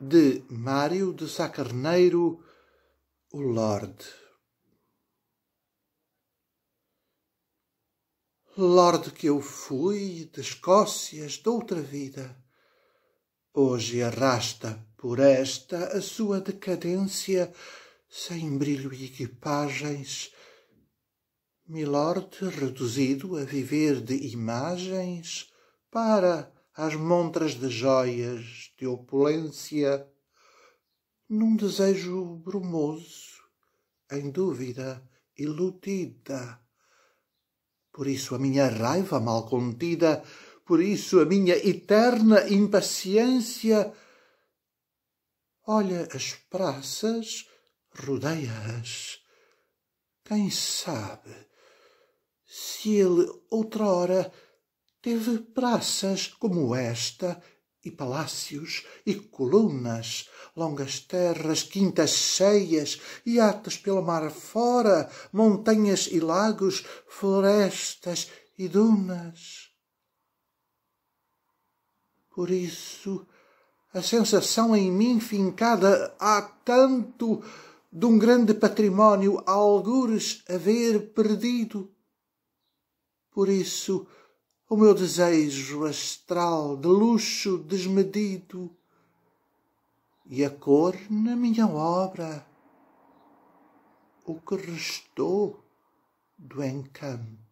de Mário de Sacarneiro, o Lorde. Lorde que eu fui de Escócias doutra vida, hoje arrasta por esta a sua decadência sem brilho e equipagens, Milord reduzido a viver de imagens para às montras de joias, de opulência, num desejo brumoso, em dúvida iludida. Por isso a minha raiva mal contida, por isso a minha eterna impaciência. Olha as praças, rodeia-as. Quem sabe se ele outrora teve praças como esta, e palácios, e colunas, longas terras, quintas cheias, e atas pelo mar fora, montanhas e lagos, florestas e dunas. Por isso, a sensação em mim fincada há tanto de um grande património algures haver perdido. Por isso, o meu desejo astral de luxo desmedido e a cor na minha obra, o que restou do encanto.